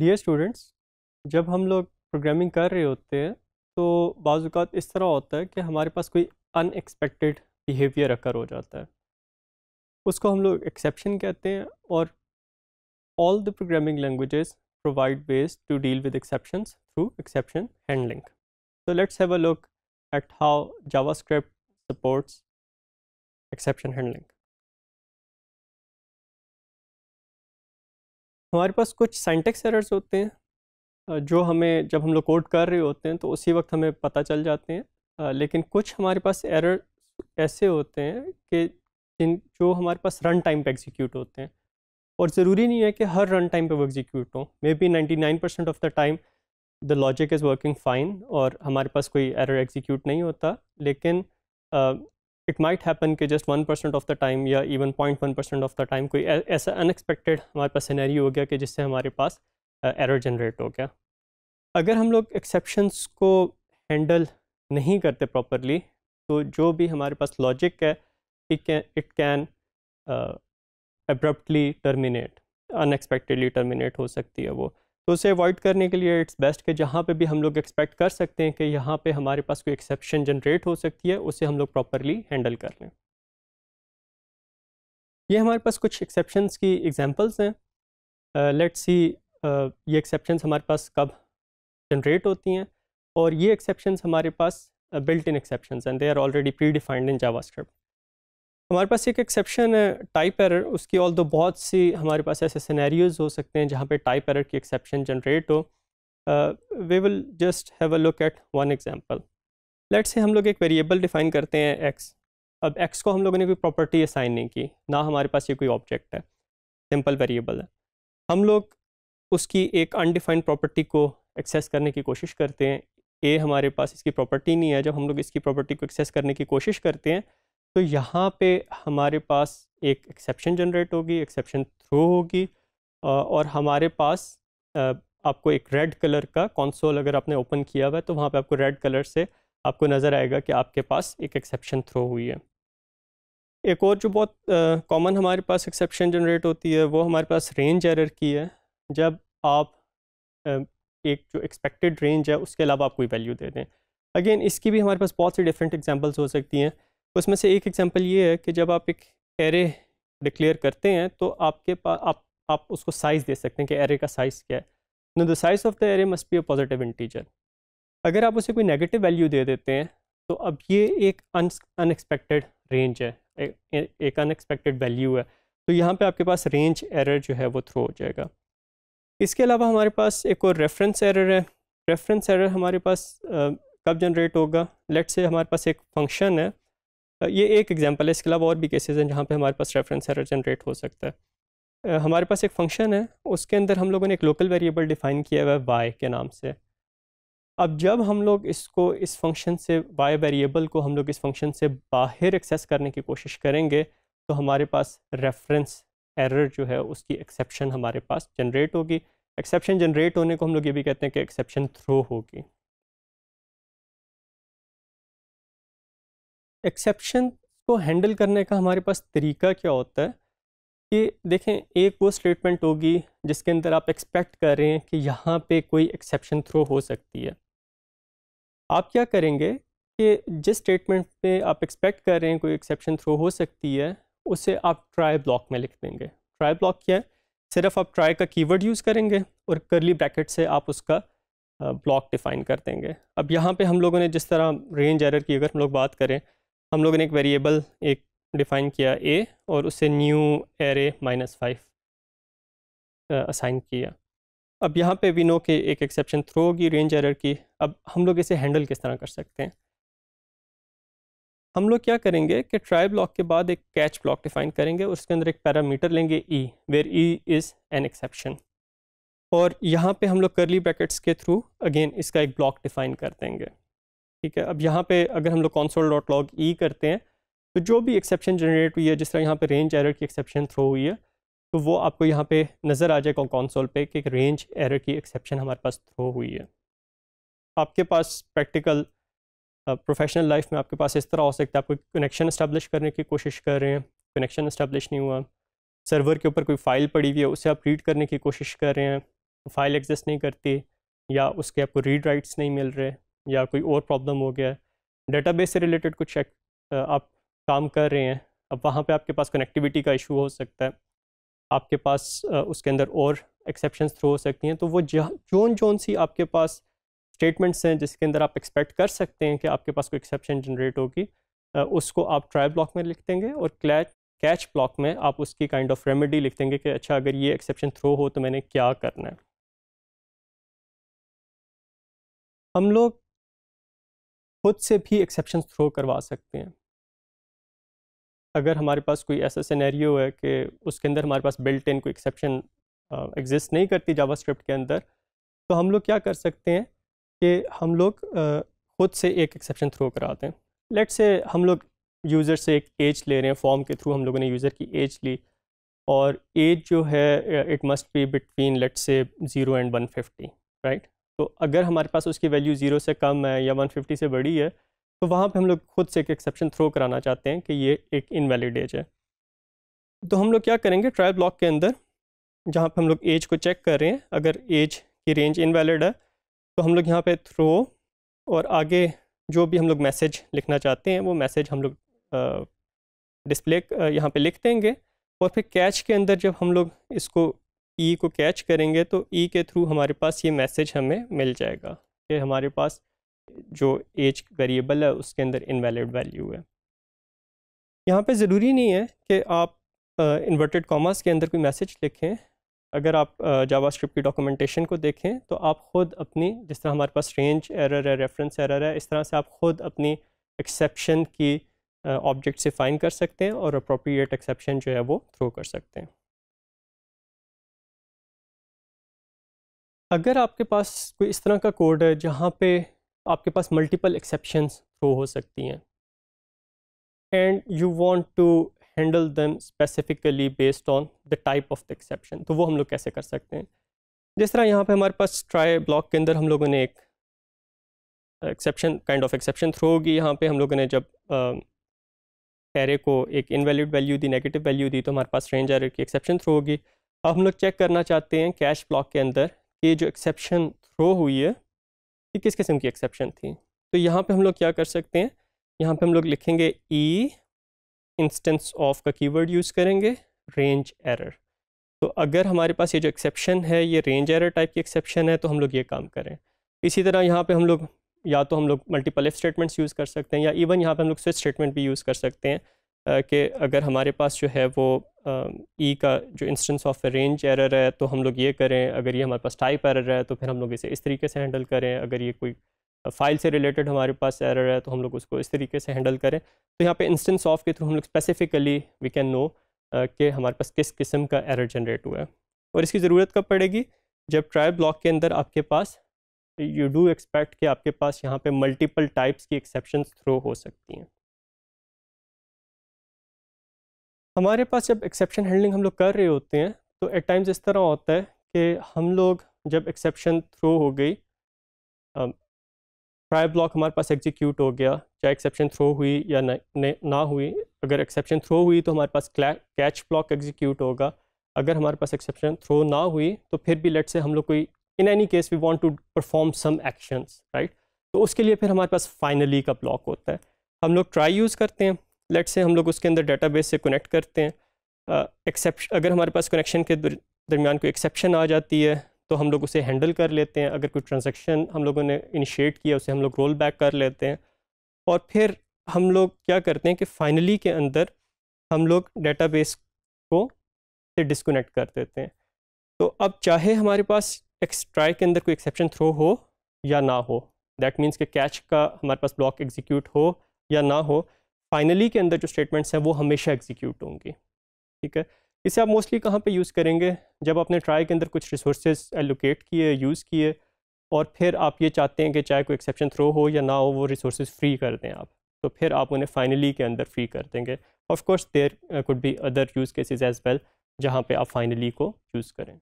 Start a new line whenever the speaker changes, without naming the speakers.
dear students जब हम लोग प्रोग्रामिंग कर रहे होते हैं तो बाज़ात इस तरह होता है कि हमारे पास कोई अनएक्सपेक्टेड बिहेवियर अकर हो जाता है उसको हम लोग एक्सेप्शन कहते हैं और all the programming languages provide ways to deal with exception through exception handling so let's have a look at how JavaScript supports exception handling हमारे पास कुछ साइंटेक्स एरर्स होते हैं जो हमें जब हम लोग कोड कर रहे होते हैं तो उसी वक्त हमें पता चल जाते हैं लेकिन कुछ हमारे पास एरर ऐसे होते हैं कि जिन जो हमारे पास रन टाइम पे एग्जीक्यूट होते हैं और ज़रूरी नहीं है कि हर रन टाइम पे वो एग्जीक्यूट हो may be ninety nine percent of the time the logic is working fine और हमारे पास कोई एरर एग्जीक्यूट नहीं होता लेकिन इट माइट हैपन कि just one percent of the time या even point one percent of the time कोई ऐसा अनएक्सपेक्टेड हमारे पास सिनेरियो हो गया कि जिससे हमारे पास एरर जनरेट हो गया अगर हम लोग एक्सेप्शंस को हैंडल नहीं करते प्रॉपरली तो जो भी हमारे पास लॉजिक है it can abruptly terminate unexpectedly terminate हो सकती है वो तो उसे अवॉइड करने के लिए इट्स बेस्ट कि जहाँ पे भी हम लोग एक्सपेक्ट कर सकते हैं कि यहाँ पे हमारे पास कोई एक्सेप्शन जनरेट हो सकती है उसे हम लोग प्रॉपरली हैंडल कर लें ये हमारे पास कुछ एक्सेप्शंस की एग्जांपल्स हैं लेट्स सी ये एक्सेप्शंस हमारे पास कब जनरेट होती हैं और ये एक्सेप्शंस हमारे पास built in exception and they are already predefined in JavaScript हमारे पास एक एक्सेप्शन है टाइप एरर उसकी ऑल दो बहुत सी हमारे पास ऐसे सिनेरियोज हो सकते हैं जहाँ पे टाइप एरर की एक्सेप्शन जनरेट हो we will just have a look at one example let's say हम लोग एक वेरिएबल डिफाइन करते हैं एक्स अब एक्स को हम लोगों ने कोई प्रॉपर्टी असाइन नहीं की ना हमारे पास ये कोई ऑब्जेक्ट है सिंपल वेरिएबल है हम लोग उसकी एक अनडिफाइंड प्रॉपर्टी को एक्सेस करने की कोशिश करते हैं ए हमारे पास इसकी प्रॉपर्टी नहीं है जब हम लोग इसकी प्रॉपर्टी को एक्सेस करने की कोशिश करते हैं तो यहाँ पे हमारे पास एक एक्सेप्शन जनरेट होगी एक्सेप्शन थ्रो होगी और हमारे पास आपको एक रेड कलर का कॉन्सोल अगर आपने ओपन किया हुआ है तो वहाँ पे आपको रेड कलर से आपको नज़र आएगा कि आपके पास एक एक्सेप्शन थ्रो हुई है एक और जो बहुत कॉमन हमारे पास एक्सेप्शन जनरेट होती है वो हमारे पास रेंज एरर की है जब आप एक जो एक्सपेक्टेड रेंज है उसके अलावा आप कोई वैल्यू दे दें अगेन इसकी भी हमारे पास बहुत सी डिफरेंट एग्जाम्पल्स हो सकती हैं उसमें से एक एग्जांपल ये है कि जब आप एक एरे डिक्लेयर करते हैं तो आपके पास आप आप उसको साइज़ दे सकते हैं कि एरे का साइज़ क्या है no the size of the array must be a positive integer अगर आप उसे कोई नेगेटिव वैल्यू दे देते हैं तो अब ये एक अनएक्सपेक्टेड रेंज है एक अनएक्सपेक्टेड वैल्यू है तो यहाँ पे आपके पास रेंज एरर जो है वो थ्रो हो जाएगा इसके अलावा हमारे पास एक और रेफरेंस एरर है रेफरेंस एरर हमारे पास आ, कब जनरेट होगा लेट से हमारे पास एक फंक्शन है ये एक एग्जांपल है इसके अलावा और भी केसेस हैं जहाँ पे हमारे पास रेफरेंस एरर जनरेट हो सकता है हमारे पास एक फंक्शन है उसके अंदर हम लोगों ने एक लोकल वेरिएबल डिफाइन किया हुआ है वाई के नाम से अब जब हम लोग इसको इस फंक्शन से वाई वेरिएबल को हम लोग इस फंक्शन से बाहर एक्सेस करने की कोशिश करेंगे तो हमारे पास रेफरेंस एरर जो है उसकी एक्सेप्शन हमारे पास जनरेट होगी एक्सेप्शन जनरेट होने को हम लोग ये भी कहते हैं कि एक्सेप्शन थ्रो होगी एक्सेप्शन को हैंडल करने का हमारे पास तरीका क्या होता है कि देखें एक वो स्टेटमेंट होगी जिसके अंदर आप एक्सपेक्ट कर रहे हैं कि यहाँ पे कोई एक्सेप्शन थ्रो हो सकती है आप क्या करेंगे कि जिस स्टेटमेंट पे आप एक्सपेक्ट कर रहे हैं कोई एक्सेप्शन थ्रो हो सकती है उसे आप ट्राई ब्लॉक में लिख देंगे ट्राई ब्लॉक क्या है सिर्फ आप ट्राई का कीवर्ड यूज़ करेंगे और करली ब्रैकेट से आप उसका ब्लॉक डिफ़ाइन कर देंगे अब यहाँ पे हम लोगों ने जिस तरह रेंज एरर की अगर हम लोग बात करें हम लोगों ने एक वेरिएबल एक डिफ़ाइन किया ए और उससे new array minus five assign किया अब यहाँ पे विनो नो के एक एक्सेप्शन थ्रो होगी रेंज एरर की अब हम लोग इसे हैंडल किस तरह कर सकते हैं हम लोग क्या करेंगे कि ट्राई ब्लॉक के बाद एक कैच ब्लॉक डिफाइन करेंगे उसके अंदर एक पैरामीटर लेंगे e where e is an exception और यहाँ पे हम लोग करली ब्रैकेट्स के थ्रू अगेन इसका एक ब्लॉक डिफाइन कर देंगे ठीक है अब यहाँ पे अगर हम लोग कॉन्सोल डॉट लॉग ई करते हैं तो जो भी एक्सेप्शन जनरेट हुई है जिस तरह यहाँ पे रेंज एरर की एक्सेप्शन थ्रो हुई है तो वो आपको यहाँ पे नज़र आ जाएगा कॉन्सोल पे कि रेंज एरर की एक्सेप्शन हमारे पास थ्रो हुई है आपके पास प्रैक्टिकल प्रोफेशनल लाइफ में आपके पास इस तरह हो सकता है आप कोई कनेक्शन इस्टेब्लिश करने की कोशिश कर रहे हैं कनेक्शन इस्टेब्लिश नहीं हुआ सर्वर के ऊपर कोई फ़ाइल पड़ी हुई है उसे आप रीड करने की कोशिश कर रहे हैं फाइल एग्जिस्ट नहीं करती या उसके आपको रीड राइट्स नहीं मिल रहे या कोई और प्रॉब्लम हो गया डेटा डेटाबेस से रिलेटेड कुछ एक, आप काम कर रहे हैं अब वहाँ पे आपके पास कनेक्टिविटी का इशू हो सकता है आपके पास उसके अंदर और एक्सेप्शन थ्रो हो सकती हैं तो वो जोन जोन सी आपके पास स्टेटमेंट्स हैं जिसके अंदर आप एक्सपेक्ट कर सकते हैं कि आपके पास कोई एक्सेप्शन जनरेट होगी उसको आप ट्राई ब्लॉक में लिख देंगे और क्लैच कैच ब्लॉक में आप उसकी काइंड ऑफ रेमेडी लिख देंगे कि अच्छा अगर ये एक्सेप्शन थ्रो हो तो मैंने क्या करना है हम लोग खुद से भी एक्सेप्शन थ्रो करवा सकते हैं अगर हमारे पास कोई ऐसा सिनेरियो है कि उसके अंदर हमारे पास बिल्ट इन कोई एक्सेप्शन एग्जिस्ट नहीं करती जावा के अंदर तो हम लोग क्या कर सकते हैं कि हम लोग खुद से एक एक्सेप्शन थ्रो कराते हैं लेट से हम लोग यूज़र से एक एज ले रहे हैं फॉर्म के थ्रू हम लोगों ने यूज़र की एज ली और एज जो है it must be between let say zero and one fifty right तो अगर हमारे पास उसकी वैल्यू ज़ीरो से कम है या 150 से बड़ी है तो वहाँ पे हम लोग खुद से एक एक्सेप्शन थ्रो कराना चाहते हैं कि ये एक इनवैलिड एज है तो हम लोग क्या करेंगे ट्रायल ब्लॉक के अंदर जहाँ पे हम लोग एज को चेक कर रहे हैं अगर एज की रेंज इनवैलिड है तो हम लोग यहाँ पे थ्रो और आगे जो भी हम लोग मैसेज लिखना चाहते हैं वो मैसेज हम लोग डिस्प्ले यहाँ पे लिख देंगे और फिर कैच के अंदर जब हम लोग इसको ई e को कैच करेंगे तो ई e के थ्रू हमारे पास ये मैसेज हमें मिल जाएगा कि हमारे पास जो एज वेरिएबल है उसके अंदर इनवैलिड वैल्यू है यहाँ पे ज़रूरी नहीं है कि आप इन्वर्टेड uh, कॉमर्स के अंदर कोई मैसेज लिखें अगर आप जावा uh, स्क्रिप्ट की डॉक्यूमेंटेशन को देखें तो आप ख़ुद अपनी जिस तरह हमारे पास रेंज एरर है रेफरेंस एरर है इस तरह से आप ख़ुद अपनी एक्सेप्शन की ऑब्जेक्ट uh, से फाइन कर सकते हैं और अप्रोप्रिएट एक्सेप्शन जो है वो थ्रो कर सकते हैं अगर आपके पास कोई इस तरह का कोड है जहाँ पे आपके पास मल्टीपल एक्सेप्शंस थ्रो हो सकती हैं and you want to handle them specifically based on the type of the exception तो वो हम लोग कैसे कर सकते हैं जिस तरह यहाँ पे हमारे पास ट्राई ब्लॉक के अंदर हम लोगों ने एक exception kind of exception throw होगी यहाँ पे हम लोगों ने जब एरे को एक इनवैलिड वैल्यू दी नेगेटिव वैल्यू दी तो हमारे पास रेंज एरे की एक्सेप्शन थ्रो होगी अब हम लोग चेक करना चाहते हैं कैश ब्लॉक के अंदर ये जो एक्सेप्शन थ्रो हुई है ये किस किस्म की एक्सेप्शन थी तो यहाँ पे हम लोग क्या कर सकते हैं यहाँ पे हम लोग लिखेंगे ई इंस्टेंस ऑफ का कीवर्ड यूज़ करेंगे रेंज एरर तो अगर हमारे पास ये जो एक्सेप्शन है ये रेंज एरर टाइप की एक्सेप्शन है तो हम लोग ये काम करें इसी तरह यहाँ पर हम लोग या तो हम लोग मल्टीपल एफ स्टेटमेंट्स यूज़ कर सकते हैं या इवन यहाँ पर हम लोग स्विच स्टेटमेंट भी यूज़ कर सकते हैं કે કે જો હમારે પાસ જો હે વો ઈ કા જો instance of a range error હે તો હમ લોગ યે કરે અગર યે હમારે પાસ ટ્રાય પરર હે તો ફિર હમ લોગ ઇસે ઇસ તરીકે સે હેન્ડલ કરે અગર યે કોઈ ફાઈલ સે રિલેટેડ હમારે પાસ એરર હે તો હમ લોગ ઉસકો ઇસ તરીકે સે હેન્ડલ કરે તો યહાં પે ઇન્સ્ટન્સ ઓફ કે થ્રુ હમ લોગ સ્પેસિફિકલી વી કેન નો કે હમારે પાસ કિસ કિસમ કા એરર જનરેટ હુઆ હે ઓર ઇસકી જરૂરત કપ પડેગી જબ ટ્રાય બ્લોક કે અંદર આપકે પાસ યુ डू एक्सपेक्ट કે આપકે પાસ યહાં પે મલ્ટીપલ टाइप्स કી એક્સેપ્શન્સ થ્રો હો સકતી હૈ हमारे पास जब एक्सेप्शन हैंडलिंग हम लोग कर रहे होते हैं तो एट टाइम्स इस तरह होता है कि हम लोग जब एक्सेप्शन थ्रो हो गई ट्राई ब्लॉक हमारे पास एग्जीक्यूट हो गया चाहे एक्सेप्शन थ्रो हुई या ना, ना हुई अगर एक्सेप्शन थ्रो हुई तो हमारे पास कैच ब्लॉक एग्जीक्यूट होगा अगर हमारे पास एक्सेप्शन थ्रो ना हुई तो फिर भी लेट से हम लोग कोई in any case we want to perform some actions right तो उसके लिए फिर हमारे पास फाइनली का ब्लॉक होता है हम लोग ट्राई यूज़ करते हैं लेट से हम लोग उसके अंदर डेटाबेस से कनेक्ट करते हैं एक्सेप्शन अगर हमारे पास कनेक्शन के दरमियान कोई एक्सेप्शन आ जाती है तो हम लोग उसे हैंडल कर लेते हैं अगर कोई ट्रांजेक्शन हम लोगों ने इनिशिएट किया उसे हम लोग रोल बैक कर लेते हैं और फिर हम लोग क्या करते हैं कि फाइनली के अंदर हम लोग डेटाबेस को से डिसकोनेक्ट कर देते हैं तो अब चाहे हमारे पास एक्सट्राई के अंदर कोई एक्सेप्शन थ्रो हो या ना हो दैट मीन्स के कैच का हमारे पास ब्लॉक एग्जीक्यूट हो या ना हो फाइनली के अंदर जो स्टेटमेंट्स हैं वो हमेशा एग्जीक्यूट होंगी ठीक है इसे आप मोस्टली कहाँ पे यूज़ करेंगे जब आपने ट्राई के अंदर कुछ रिसोर्सेज एलोकेट किए यूज़ किए और फिर आप ये चाहते हैं कि चाहे कोई एक्सेप्शन थ्रो हो या ना हो वो रिसोर्स फ्री कर दें आप तो फिर आप उन्हें फाइनली के अंदर फ्री कर देंगे of course there could be other use cases as well जहाँ पे आप फाइनली को यूज़ करें